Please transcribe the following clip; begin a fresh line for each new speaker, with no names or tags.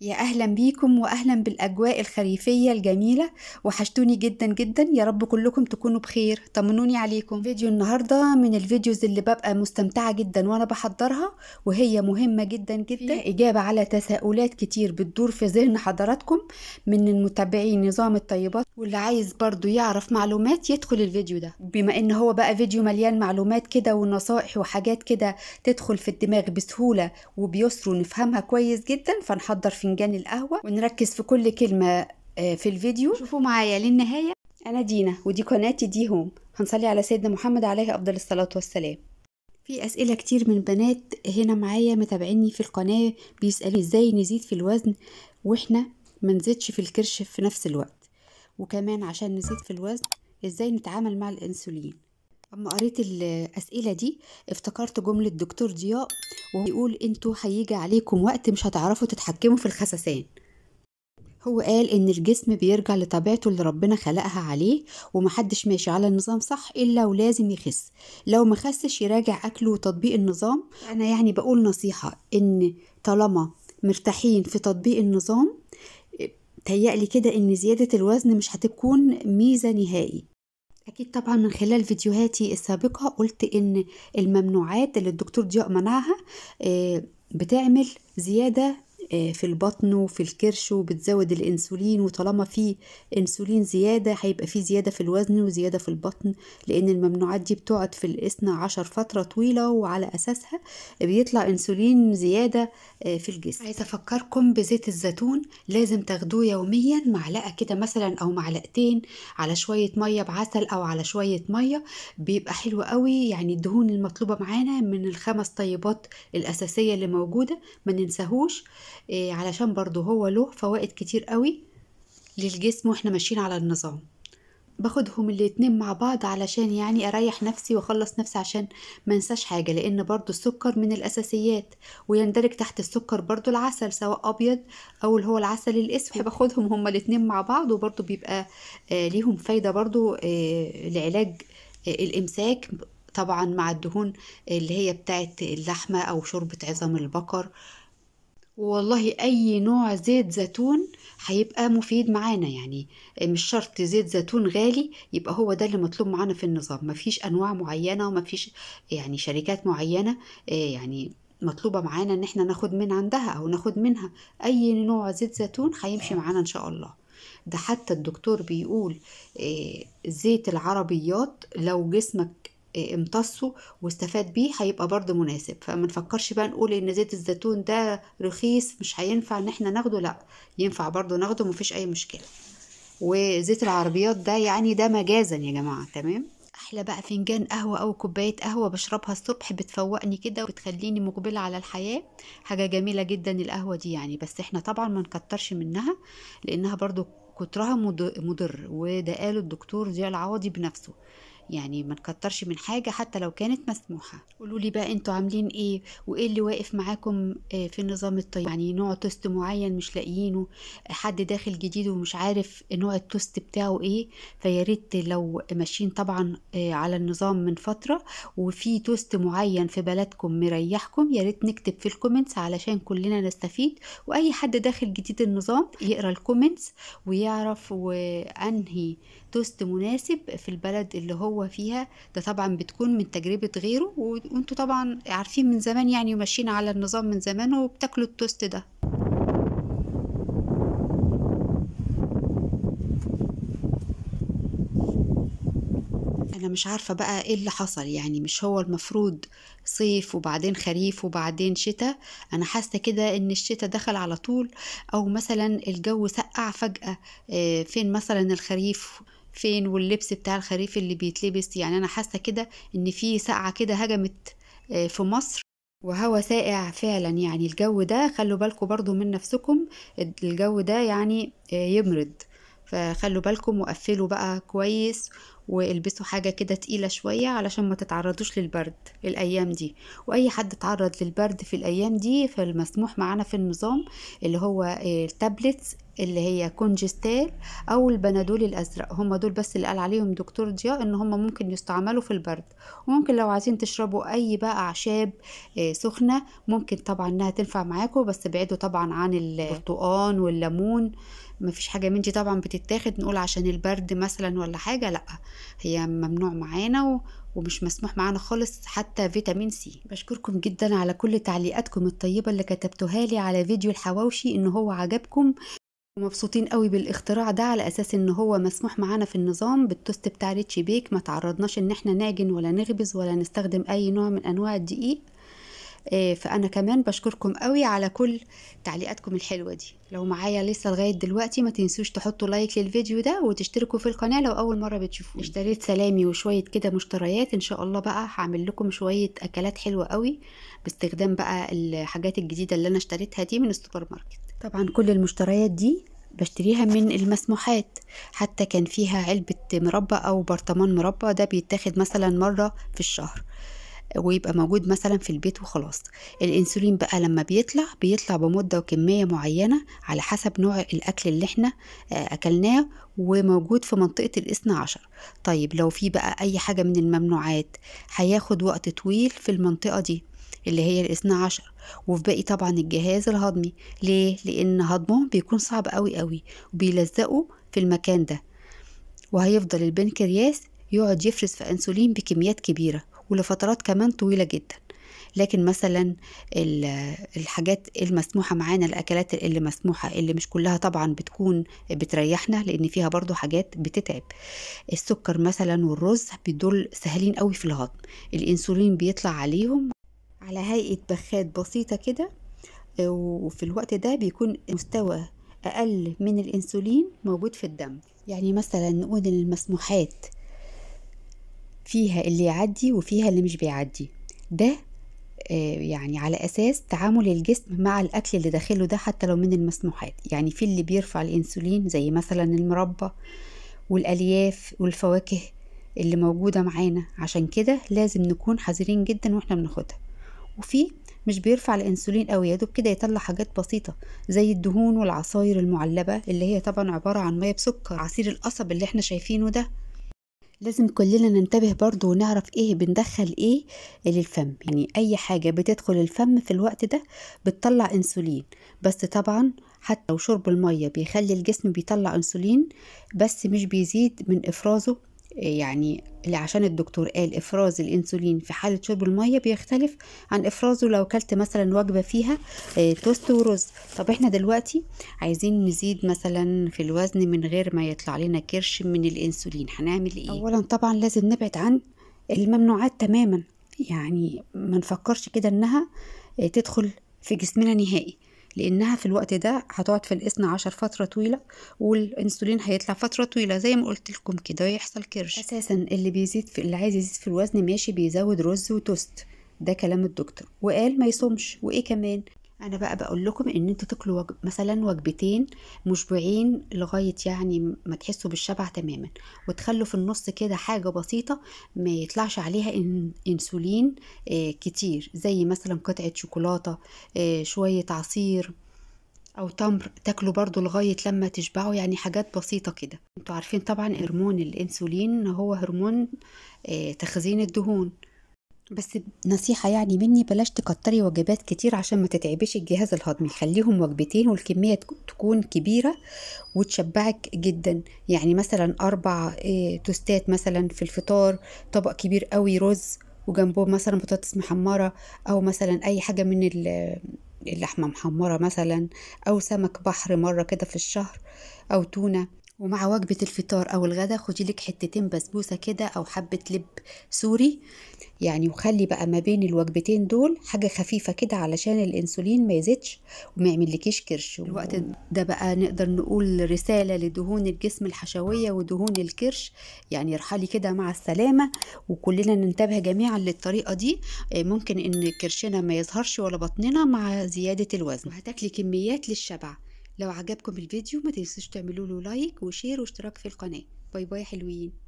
يا أهلا بيكم وأهلا بالأجواء الخريفية الجميلة وحشتوني جدا جدا يا رب كلكم تكونوا بخير طمنوني عليكم فيديو النهاردة من الفيديوز اللي ببقى مستمتعة جدا وأنا بحضرها وهي مهمة جدا جدا إجابة على تساؤلات كتير بتدور في ذهن حضراتكم من المتابعين نظام الطيبات واللي عايز برضو يعرف معلومات يدخل الفيديو ده بما إن هو بقى فيديو مليان معلومات كده ونصائح وحاجات كده تدخل في الدماغ بسهولة وبيسر ونفهمها كويس جدا فنحضر فيه فنجان القهوة ونركز في كل كلمة آه، في الفيديو شوفوا معايا للنهاية أنا دينا ودي قناتي دي هوم هنصلي على سيدنا محمد عليه أفضل الصلاة والسلام في أسئلة كتير من بنات هنا معايا متابعيني في القناة بيسألوا إزاي نزيد في الوزن وإحنا ما نزيدش في الكرش في نفس الوقت وكمان عشان نزيد في الوزن إزاي نتعامل مع الأنسولين اما قريت الاسئله دي افتكرت جمله دكتور ضياء وهو بيقول انتوا هيجي عليكم وقت مش هتعرفوا تتحكموا في الخسسان هو قال ان الجسم بيرجع لطبيعته اللي ربنا خلقها عليه ومحدش ماشي على النظام صح الا ولازم يخس لو ما خسش يراجع اكله وتطبيق النظام انا يعني بقول نصيحه ان طالما مرتاحين في تطبيق النظام تهيألي كده ان زياده الوزن مش هتكون ميزه نهائي أكيد طبعا من خلال فيديوهاتي السابقة قلت إن الممنوعات اللي الدكتور ضياء منعها آه، بتعمل زيادة آه، في البطن وفي الكرش وبتزود الانسولين وطالما في انسولين زياده هيبقى في زياده في الوزن وزياده في البطن لان الممنوعات دي بتقعد في الاثنى عشر فتره طويله وعلى اساسها بيطلع انسولين زياده آه، في الجسم عايزه افكركم بزيت الزيتون لازم تاخدوه يوميا معلقه كده مثلا او معلقتين على شويه ميه بعسل او على شويه ميه بيبقى حلو قوي يعني الدهون المطلوبه معانا من الخمس طيبات الاساسيه اللي موجوده ما ننساهوش إيه علشان برضو هو له فوائد كتير قوي للجسم واحنا ماشيين على النظام باخدهم الاتنين مع بعض علشان يعني اريح نفسي واخلص نفسي عشان ما انساش حاجه لان برضو السكر من الاساسيات ويندرج تحت السكر برضو العسل سواء ابيض او اللي هو العسل الاسود باخدهم هما الاتنين مع بعض وبرضو بيبقى آه ليهم فايده برضو آه لعلاج آه الامساك طبعا مع الدهون اللي هي بتاعت اللحمه او شوربه عظام البقر آه والله اي نوع زيت زيتون هيبقى مفيد معانا يعني مش شرط زيت زيتون غالي يبقى هو ده اللي مطلوب معانا في النظام مفيش انواع معينه ومفيش يعني شركات معينه آه، يعني مطلوبه معانا ان احنا ناخد من عندها او ناخد منها اي نوع زيت زيتون هيمشي معانا ان شاء الله ده حتى الدكتور بيقول آه، زيت العربيات لو جسمك امتصه واستفاد بيه هيبقى برضه مناسب فما نفكرش بقى نقول ان زيت الزيتون ده رخيص مش هينفع ان احنا ناخده لا ينفع برضه ناخده مفيش اي مشكله وزيت العربيات ده يعني ده مجازا يا جماعه تمام احلى بقى فنجان قهوه او كوبايه قهوه بشربها الصبح بتفوقني كده وبتخليني مقبله على الحياه حاجه جميله جدا القهوه دي يعني بس احنا طبعا ما نكترش منها لانها برضو كترها مضر وده قاله الدكتور ضياء العوضي بنفسه يعني ما نكترش من حاجه حتى لو كانت مسموحه قولوا لي بقى انتوا عاملين ايه وايه اللي واقف معاكم آه، في النظام الطيب يعني نوع توست معين مش لاقيينه حد داخل جديد ومش عارف نوع التوست بتاعه ايه فيا ريت لو ماشيين طبعا آه، على النظام من فتره وفي توست معين في بلدكم مريحكم يا ريت نكتب في الكومنتس علشان كلنا نستفيد واي حد داخل جديد النظام يقرا الكومنتس ويعرف وانهي توست مناسب في البلد اللي هو هو فيها ده طبعا بتكون من تجربة غيره وانتوا طبعا عارفين من زمان يعني وماشيين على النظام من زمان وبتاكلوا التوست ده انا مش عارفه بقى ايه اللي حصل يعني مش هو المفروض صيف وبعدين خريف وبعدين شتاء انا حاسه كده ان الشتاء دخل على طول او مثلا الجو سقع فجاه آه، فين مثلا الخريف فين واللبس بتاع الخريف اللي بيتلبس يعني انا حاسه كده ان في ساقعه كده هجمت آه، في مصر وهوا ساقع فعلا يعني الجو ده خلوا بالكم برضو من نفسكم الجو ده يعني آه، يمرض فخلوا بالكم وقفلوا بقى كويس والبسوا حاجة كده تقيلة شوية علشان ما تتعرضوش للبرد الأيام دي وأي حد اتعرض للبرد في الأيام دي فالمسموح معانا في النظام اللي هو التابلتس اللي هي كونجستال او البنادول الازرق هم دول بس اللي قال عليهم دكتور ضياء ان هم ممكن يستعملوا في البرد وممكن لو عايزين تشربوا اي بقى اعشاب آه، سخنه ممكن طبعا انها تنفع معاكم بس ابعدوا طبعا عن البرتقان والليمون مفيش حاجة من دي طبعا بتتاخد نقول عشان البرد مثلا ولا حاجة لأ هي ممنوع معانا و... ومش مسموح معانا خالص حتى فيتامين سي بشكركم جدا على كل تعليقاتكم الطيبة اللي كتبتوها لي على فيديو الحواوشي ان هو عجبكم ومبسوطين قوي بالاختراع ده على اساس ان هو مسموح معانا في النظام بالتوست بتاع ريتشي بيك ما تعرضناش ان احنا نعجن ولا نخبز ولا نستخدم اي نوع من انواع الدقيق آه، فأنا كمان بشكركم قوي على كل تعليقاتكم الحلوة دي لو معايا لسه لغاية دلوقتي ما تنسوش تحطوا لايك للفيديو ده وتشتركوا في القناة لو أول مرة بتشوفوه اشتريت سلامي وشوية كده مشتريات إن شاء الله بقى هعمل لكم شوية أكلات حلوة قوي باستخدام بقى الحاجات الجديدة اللي أنا اشتريتها دي من السوبر ماركت طبعا كل المشتريات دي بشتريها من المسموحات حتى كان فيها علبة مربى أو برطمان مربى ده بيتاخد مثلا مرة في الشهر ويبقى موجود مثلا في البيت وخلاص الانسولين بقى لما بيطلع بيطلع بمده وكميه معينه على حسب نوع الاكل اللي احنا آه، اكلناه وموجود في منطقه الاثنى عشر طيب لو في بقى اي حاجه من الممنوعات هياخد وقت طويل في المنطقه دي اللي هي الاثنى عشر وفي باقي طبعا الجهاز الهضمي ليه لان هضمهم بيكون صعب قوي قوي وبيلزقوا في المكان ده وهيفضل البنكرياس يقعد يفرز في انسولين بكميات كبيره ولفترات كمان طويلة جدا لكن مثلا الحاجات المسموحة معانا الأكلات اللي مسموحة اللي مش كلها طبعا بتكون بتريحنا لأن فيها برضو حاجات بتتعب السكر مثلا والرز دول سهلين قوي في الهضم الإنسولين بيطلع عليهم على هيئة بخات بسيطة كده وفي الوقت ده بيكون مستوى أقل من الإنسولين موجود في الدم يعني مثلا نقول المسموحات فيها اللي يعدي وفيها اللي مش بيعدي ده آه، يعني على اساس تعامل الجسم مع الاكل اللي داخله ده حتى لو من المسموحات يعني في اللي بيرفع الانسولين زي مثلا المربى والالياف والفواكه اللي موجوده معانا عشان كده لازم نكون حذرين جدا واحنا بناخدها وفي مش بيرفع الانسولين قوي يا دوب كده يطلع حاجات بسيطه زي الدهون والعصاير المعلبه اللي هي طبعا عباره عن ميه بسكر عصير القصب اللي احنا شايفينه ده لازم كلنا ننتبه برضو ونعرف ايه بندخل ايه للفم يعني اي حاجة بتدخل الفم في الوقت ده بتطلع انسولين بس طبعا حتى لو شرب المية بيخلي الجسم بيطلع انسولين بس مش بيزيد من افرازه يعني اللي عشان الدكتور قال افراز الانسولين في حاله شرب الميه بيختلف عن افرازه لو كلت مثلا وجبه فيها آه، توست ورز طب احنا دلوقتي عايزين نزيد مثلا في الوزن من غير ما يطلع لنا كرش من الانسولين هنعمل ايه اولا طبعا لازم نبعد عن الممنوعات تماما يعني ما نفكرش كده انها آه، تدخل في جسمنا نهائي لانها في الوقت ده هتقعد في الاثنى عشر فتره طويله والانسولين هيطلع فتره طويله زي ما قلت لكم كده يحصل كرش اساسا اللي بيزيد في اللي عايز يزيد في الوزن ماشي بيزود رز وتوست ده كلام الدكتور وقال ما يصومش وايه كمان انا بقى بقول لكم ان انتوا تاكلوا وجب مثلا وجبتين مشبعين لغايه يعني ما تحسوا بالشبع تماما وتخلوا في النص كده حاجه بسيطه ما يطلعش عليها إن... انسولين آه كتير زي مثلا قطعه شوكولاته آه شويه عصير او تمر تاكلوا برضو لغايه لما تشبعوا يعني حاجات بسيطه كده انتوا عارفين طبعا هرمون الانسولين هو هرمون آه تخزين الدهون بس نصيحة يعني مني بلاش تكتري وجبات كتير عشان ما تتعبش الجهاز الهضمي خليهم وجبتين والكمية تكون كبيرة وتشبعك جدا يعني مثلا أربع آه، توستات مثلا في الفطار طبق كبير قوي رز وجنبه مثلا بطاطس محمرة أو مثلا أي حاجة من اللحمة محمرة مثلا أو سمك بحر مرة كده في الشهر أو تونة ومع وجبة الفطار أو الغدا خدي لك حتتين بسبوسة كده أو حبة لب سوري يعني وخلي بقى ما بين الوجبتين دول حاجة خفيفة كده علشان الأنسولين ما يزيدش وما يعملكيش كرش الوقت ده بقى نقدر نقول رسالة لدهون الجسم الحشوية ودهون الكرش يعني ارحلي كده مع السلامة وكلنا ننتبه جميعا للطريقة دي آه، ممكن إن كرشنا ما يظهرش ولا بطننا مع زيادة الوزن وهتاكلي كميات للشبع لو عجبكم الفيديو ما تنسوش تعملوا له لايك وشير واشتراك في القناه باي باي حلوين